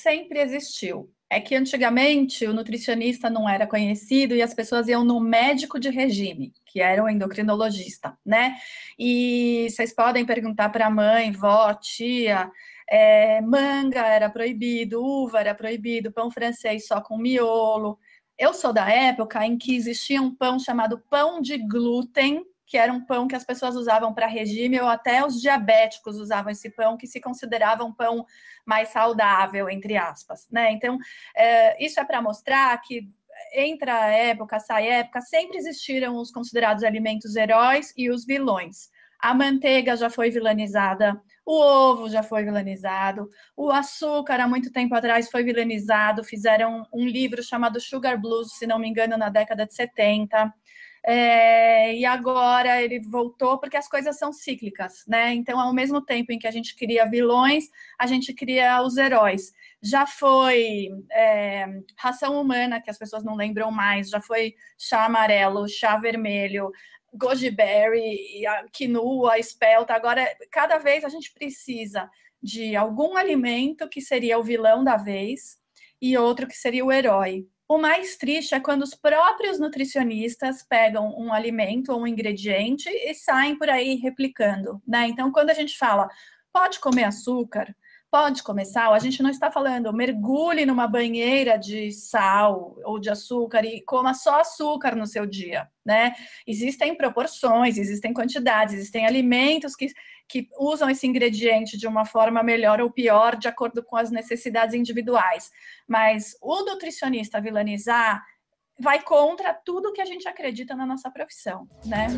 sempre existiu. É que antigamente o nutricionista não era conhecido e as pessoas iam no médico de regime, que era o endocrinologista, né? E vocês podem perguntar para a mãe, vó, tia, é, manga era proibido, uva era proibido, pão francês só com miolo. Eu sou da época em que existia um pão chamado pão de glúten, que era um pão que as pessoas usavam para regime, ou até os diabéticos usavam esse pão, que se considerava um pão mais saudável, entre aspas. Né? Então, é, isso é para mostrar que entra a época, sai a época, sempre existiram os considerados alimentos heróis e os vilões. A manteiga já foi vilanizada, o ovo já foi vilanizado, o açúcar há muito tempo atrás foi vilanizado, fizeram um livro chamado Sugar Blues, se não me engano, na década de 70 é, e agora ele voltou, porque as coisas são cíclicas, né? Então, ao mesmo tempo em que a gente cria vilões, a gente cria os heróis. Já foi é, ração humana, que as pessoas não lembram mais, já foi chá amarelo, chá vermelho, goji berry, quinoa, espelta. Agora, cada vez a gente precisa de algum alimento que seria o vilão da vez e outro que seria o herói. O mais triste é quando os próprios nutricionistas pegam um alimento ou um ingrediente e saem por aí replicando, né? Então, quando a gente fala pode comer açúcar, pode começar. A gente não está falando mergulhe numa banheira de sal ou de açúcar e coma só açúcar no seu dia, né? Existem proporções, existem quantidades, existem alimentos que, que usam esse ingrediente de uma forma melhor ou pior de acordo com as necessidades individuais. Mas o nutricionista vilanizar vai contra tudo que a gente acredita na nossa profissão, né?